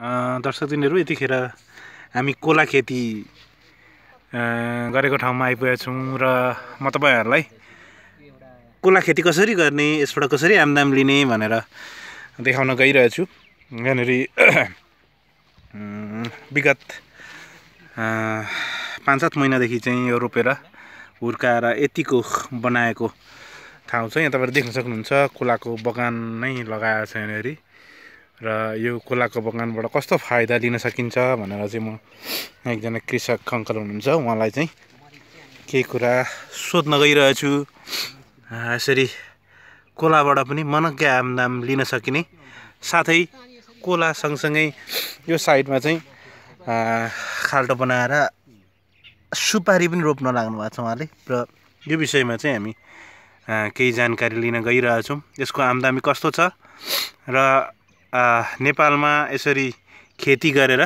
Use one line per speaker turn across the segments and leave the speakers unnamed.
दर्शक दिनहरू यतिखेर हामी कोला खेती गरेको ठाउँमा आइपुगेका छौँ र म तपाईँहरूलाई कोला खेती कसरी गर्ने यसबाट कसरी आमदाम लिने भनेर देखाउन गइरहेछु यहाँनिर विगत पाँच सात महिनादेखि चाहिँ यो रोपेर हुर्काएर यतिको बनाएको ठाउँ छ यहाँ तपाईँहरू देख्न सक्नुहुन्छ कोलाको बगान नै लगाएको छ यहाँनिर र यो खोलाको बगानबाट कस्तो फाइदा लिन सकिन्छ भनेर चाहिँ म एकजना कृषक अङ्कल हुनुहुन्छ उहाँलाई चाहिँ केही कुरा सोध्न गइरहेछु यसरी कोलाबाट पनि मनक्कै आमदाम लिन सकिने साथै कोला सँगसँगै यो साइडमा चाहिँ खाल्टो बनाएर सुपारी पनि रोप्न लाग्नु भएको छ उहाँले र यो विषयमा चाहिँ हामी केही जानकारी लिन गइरहेछौँ यसको आमदामी कस्तो छ र नेपालमा यसरी खेती गरेर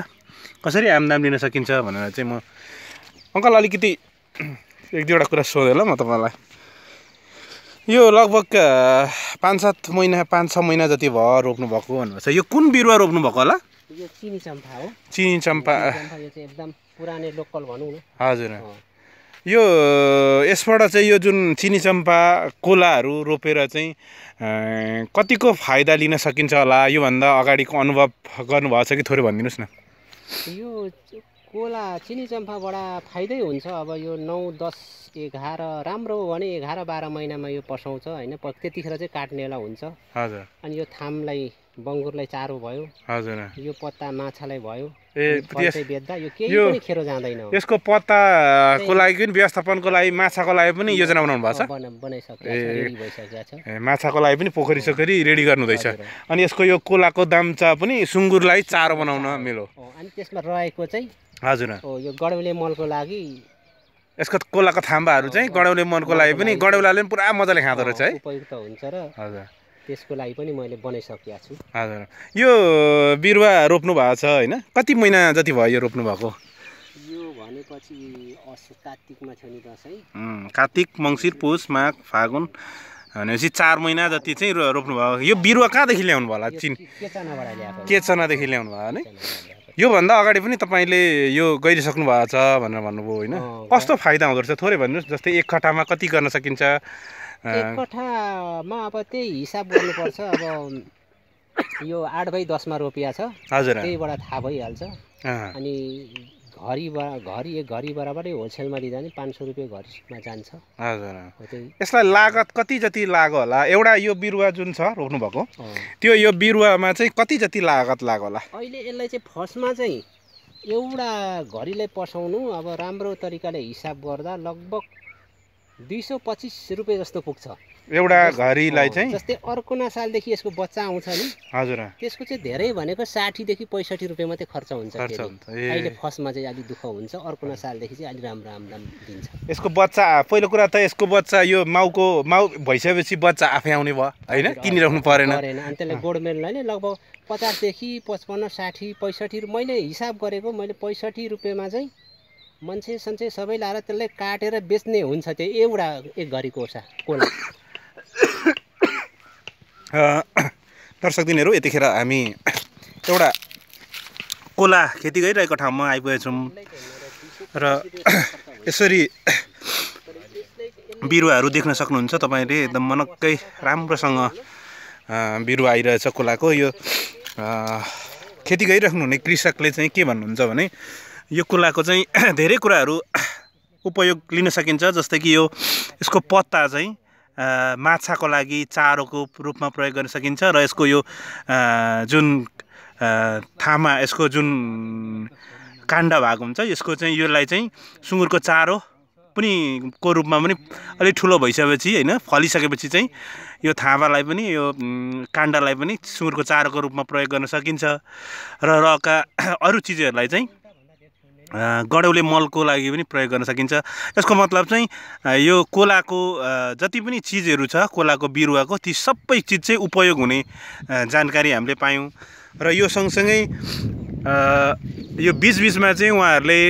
कसरी आमदाम लिन सकिन्छ भनेर चाहिँ म अङ्कल अलिकति एक दुईवटा कुरा सोधेँ ल म तपाईँलाई यो लगभग पाँच सात महिना पाँच छ महिना जति भयो रोप्नु भएको भन्नुपर्छ यो कुन बिरुवा रोप्नु भएको होला
यो चिनी चम्पा हो चिनी चम्पा एकदम पुरानो लोकल भनौँ न
हजुर यो यसबाट चाहिँ यो जुन चिनी चम्पा कोलाहरू रोपेर चाहिँ कतिको फाइदा लिन सकिन्छ होला योभन्दा अगाडिको अनुभव गर्नुभएको छ कि थोरै भनिदिनुहोस् न
यो कोला चिनी चम्पाबाट फाइदै हुन्छ अब यो नौ दस एघार राम्रो हो भने एघार बाह्र महिनामा यो पसाउँछ होइन त्यतिखेर चाहिँ काट्नेलाई हुन्छ हजुर अनि यो थामलाई बङ्गुरलाई चारो भयो हजुर यो पत्ता माछालाई भयो
बेच्दा यो केही पनि खेरो जाँदैन यसको पत्ताको लागि पनि व्यवस्थापनको लागि माछाको लागि पनि योजना बनाउनु भएको छ छ माछाको लागि पनि पोखरी सोखरी रेडी गर्नुहुँदैछ अनि यसको यो कोलाको दाम्चा पनि सुँगुरलाई चारो बनाउन मिलो
अनि त्यसमा रहेको चाहिँ हजुर यो गडौले मलको लागि
यसको कोलाको थाम्बाहरू चाहिँ गडौले मलको लागि पनि गडौलाले पनि पुरा मजाले खाँदो रहेछ है
उपयुक्त हुन्छ र हजुर त्यसको लागि पनि मैले बनाइसकेको छु
हजुर यो बिरुवा रोप्नु भएको छ होइन कति महिना जति भयो यो रोप्नु भएको
यो भनेपछि कार्तिकमा थियो नि दसैँ
कार्तिक मङ्सिर पुष माघ फागुन भनेपछि चार महिना जति चाहिँ रोप्नु भयो यो बिरुवा कहाँदेखि ल्याउनु भयो होला चिन केचनादेखि ल्याउनु भयो भने योभन्दा अगाडि पनि तपाईँले यो गरिसक्नु भएको छ भनेर भन्नुभयो होइन कस्तो फाइदा हुँदो रहेछ थोरै भन्नुहोस् जस्तै एक खट्टामा कति गर्न सकिन्छ
एक कठामा अब त्यही हिसाब गर्नुपर्छ अब यो आठ बाई दसमा रोपिया छ त्यहीबाट थाहा भइहाल्छ अनि घरि घरि एक घरि बराबरै होलसेलमा लिँदा नि पाँच सौ रुपियाँ घरिमा जान्छ हजुर यसलाई लागत कति जति लाग्यो होला
एउटा यो बिरुवा जुन छ रोप्नु भएको त्यो यो बिरुवामा चाहिँ कति जति लागत लाग्यो होला
अहिले यसलाई चाहिँ फर्स्टमा चाहिँ एउटा घरिलाई पसाउनु अब राम्रो तरिकाले हिसाब गर्दा लगभग दुई सौ पच्चिस रुपियाँ जस्तो पुग्छ
एउटा घरीलाई चाहिँ जस्तै
अर्को सालदेखि यसको बच्चा आउँछ नि हजुर त्यसको चाहिँ धेरै भनेको साठीदेखि पैँसठी रुपियाँ मात्रै खर्च हुन्छ अहिले फर्स्टमा चाहिँ अलिक दुःख हुन्छ अर्को सालदेखि चाहिँ अलिक राम्रो राम्रो
दिन्छ यसको बच्चा पहिलो कुरा त यसको बच्चा यो माउको माउ भइसकेपछि बच्चा आफै आउने भयो होइन किनिराख्नु परेन परेन अनि त्यसलाई
गोडमेल नै लगभग पचासदेखि पचपन्न साठी पैँसठी मैले हिसाब गरेको मैले पैँसठी रुपियाँमा चाहिँ मान्छे सन्चै सबै लाएर त्यसलाई काटेर बेच्ने हुन्छ त्यो एउटा एक घरी कोसा कोला
दर्शक दिनहरू यतिखेर हामी एउटा कोला खेती गरिरहेको ठाउँमा आइपुगेछौँ र यसरी बिरुवाहरू देख्न सक्नुहुन्छ तपाईँले एकदम मनक्कै राम्रोसँग बिरुवा आइरहेछ कोलाको यो खेती गरिराख्नुहुने कृषकले चाहिँ के भन्नुहुन्छ भने यो कुलाको चाहिँ धेरै कुराहरू उपयोग लिन सकिन्छ जस्तै कि यो यसको पत्ता चाहिँ माछाको लागि चारोको रूपमा प्रयोग गर्न सकिन्छ र यसको यो जुन थामा यसको जुन काण्ड भएको हुन्छ यसको चाहिँ यसलाई चाहिँ सुँगुरको चारो पनि को रूपमा पनि अलिक ठुलो भइसकेपछि होइन फलिसकेपछि चाहिँ यो थामालाई पनि यो काण्डलाई पनि सुँगुरको चारोको रूपमा प्रयोग गर्न सकिन्छ र रका अरू चिजहरूलाई चाहिँ गडौले मलको लागि पनि प्रयोग गर्न सकिन्छ यसको मतलब चाहिँ यो कोलाको जति पनि चिजहरू छ कोलाको बिरुवाको ती सबै चिज चाहिँ उपयोग हुने जानकारी हामीले पायौँ र यो सँगसँगै यो बिचबिचमा चाहिँ उहाँहरूले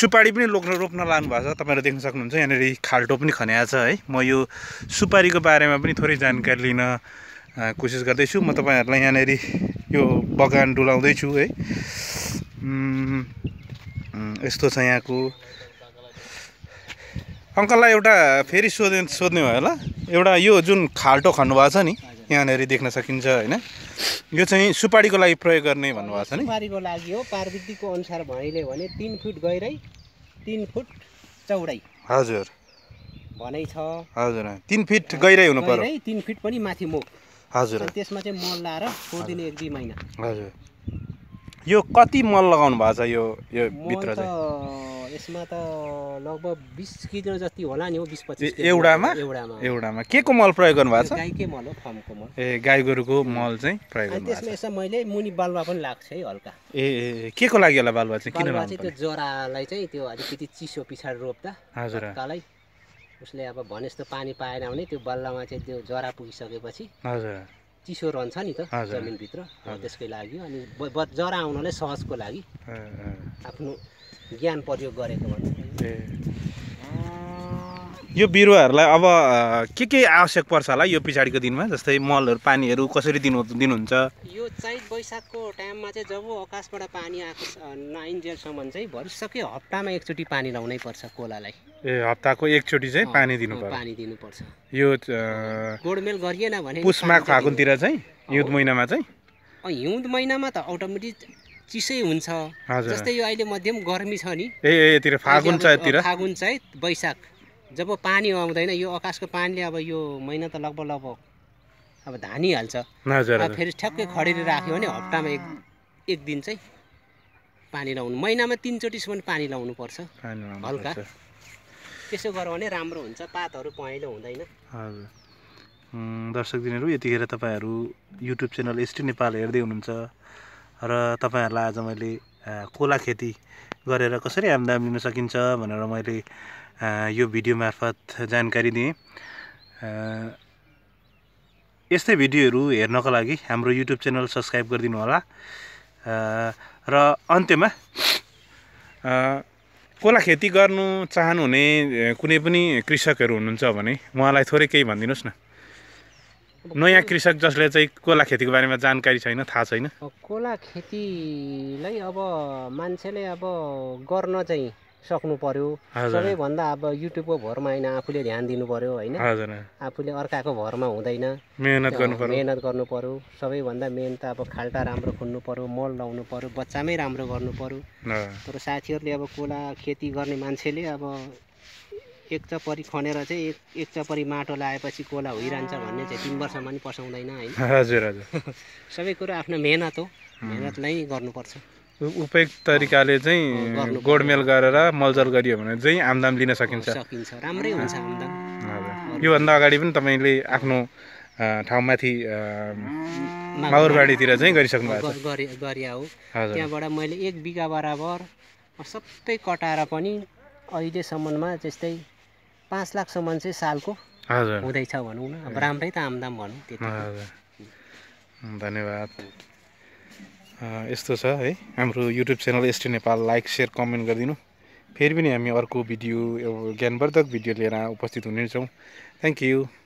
सुपारी पनि लोक्न रोप्न लानुभएको छ तपाईँहरू देख्न सक्नुहुन्छ यहाँनिर खाल्टो पनि खन्या छ है म यो सुपारीको बारेमा पनि थोरै जानकारी लिन कोसिस गर्दैछु म तपाईँहरूलाई यहाँनिर यो बगान डुलाउँदैछु है यस्तो छ यहाँको अङ्कललाई एउटा फेरि सोध्ने सोध्ने भयो होला एउटा यो जुन खाल्टो खन्नुभएको छ नि यहाँनिर देख्न सकिन्छ होइन यो चाहिँ सुपारीको लागि प्रयोग गर्ने भन्नुभएको छ नि
सुपारीको लागि हो प्राविधिकको अनुसार भनिले भने तिन फुट गहिरै तिन फुट चौडाइ हजुर भनाइ छ
हजुर तिन फिट गहिरै हुनु पर्यो
तिन फिट पनि माथि मुख हजुर त्यसमा चाहिँ मल लाएर छोडिदिने एक दुई महिना
हजुर यो कति मल लगाउनु भएको छ यो यो भित्र चाहिँ
यसमा त लगभग बिस किलो जति होला नि हो बिस पच्चिस एउटामा एउटामा
एउटामा के को मल प्रयोग गर्नु भएको छ
गाईकै मल हो फर्मको मल
ए गाई गोरुको मल चाहिँ प्रयोग गर्नु त्यसमा
यसमा मैले मुनि बालुवा पनि लाग्छ है हल्का
ए ए के को लागि होला बालुवा चाहिँ किन त्यो
जरालाई चाहिँ त्यो अलिकति चिसो पछाडि रोप्दा हजुर उसले अब भने जस्तो पानी पाएन भने त्यो बल्लमा चाहिँ त्यो जरा पुगिसकेपछि चिसो रहन्छ नि त जमिनभित्र त्यसकै लागि अनि जरा आउनलाई सहजको लागि आफ्नो ज्ञान प्रयोग गरेको भन्नु
यो बिरुवाहरूलाई अब के के आवश्यक पर्छ होला यो पछाडिको दिनमा जस्तै मलहरू पानीहरू कसरी दिनु दिनुहुन्छ
यो चैत वैशाखको टाइममा चाहिँ जब आकाशबाट पानी आएको नाइन्जेलसम्म चाहिँ भरिसक्यो हप्तामा एकचोटि पानी लाउनै पर्छ कोलालाई
ए हप्ताको एकचोटि चाहिँ पानी दिनु पानी दिनुपर्छ यो
गोडमेल गरिएन भने पुसमाघ फागुनतिर
चाहिँ हिउँद महिनामा चाहिँ
हिउँद महिनामा त अटोमेटिक चिसै हुन्छ जस्तै यो अहिले मध्यम गर्मी छ नि
ए फागुन चैततिर फागुन
चैत वैशाख जब पानी आउँदैन यो आकाशको पानीले अब यो महिना त लगभग लगभग अब धानी हाल्छ फेरि ठ्याक्कै खडेरी राख्यो भने हप्तामा एक एक दिन चाहिँ पानी लाउनु महिनामा तिनचोटिसम्म पानी लाउनु पर्छ हल्का त्यसो गर्यो भने राम्रो हुन्छ पातहरू पहेँलो हुँदैन
दर्शक दिनहरू यतिखेर तपाईँहरू युट्युब च्यानल एसटी नेपाल हेर्दै हुनुहुन्छ र तपाईँहरूलाई आज मैले कोला खेती गरेर कसरी आमदाम लिन सकिन्छ भनेर मैले यो भिडियो मार्फत जानकारी दिएँ यस्तै भिडियोहरू हेर्नको लागि हाम्रो युट्युब च्यानल सब्सक्राइब गरिदिनु होला र अन्त्यमा कोला खेती गर्नु चाहनुहुने कुनै पनि कृषकहरू हुनुहुन्छ भने उहाँलाई थोरै केही भनिदिनुहोस् न नयाँ कृषक जसले चाहिँ कोला खेतीको बारेमा जानकारी छैन थाहा छैन
कोला खेतीलाई अब मान्छेले अब गर्न चाहिँ सक्नु पर्यो सबैभन्दा अब युट्युबको भरमा होइन आफूले ध्यान दिनु पर्यो होइन आफूले अर्काको भरमा हुँदैन
मेहनत गर्नु पर्यो मेहनत
गर्नु पर्यो सबैभन्दा मेन त अब खाल्टा राम्रो खुल्नु पर्यो मल लाउनु पर्यो बच्चामै राम्रो गर्नु पर्यो तर साथीहरूले अब कोला खेती गर्ने मान्छेले अब एक चपरी खनेर चाहिँ एक एक चपरी माटो लगाएपछि कोला होइरहन्छ भन्ने चाहिँ तिन वर्षमा पनि पसाउँदैन होइन हजुर हजुर सबै कुरो आफ्नो मेहनत हो मेहनतलाई गर्नुपर्छ
उपयुक्त तरिकाले चाहिँ गोडमेल गरेर मलजल गरियो भने चाहिँ आमदाम लिन सकिन्छ
सकिन्छ राम्रै हुन्छ आमदाम
योभन्दा अगाडि पनि तपाईँले आफ्नो ठाउँमाथि माउरबाडीतिर चाहिँ गरिसक्नु
गरिया हो त्यहाँबाट मैले एक बिघा बराबर सबै कटाएर पनि अहिलेसम्ममा त्यस्तै पाँच लाखसम्म चाहिँ सालको हुँदैछ भनौँ न अब राम्रै त आमदाम भनौँ त्यति
धन्यवाद यस्तो छ है हाम्रो YouTube channel ST Nepal like share comment गरिदिनु फेरि पनि हामी अर्को भिडियो ज्ञानवर्धक भिडियो लिएर उपस्थित हुनेछौँ थ्याङ्क यू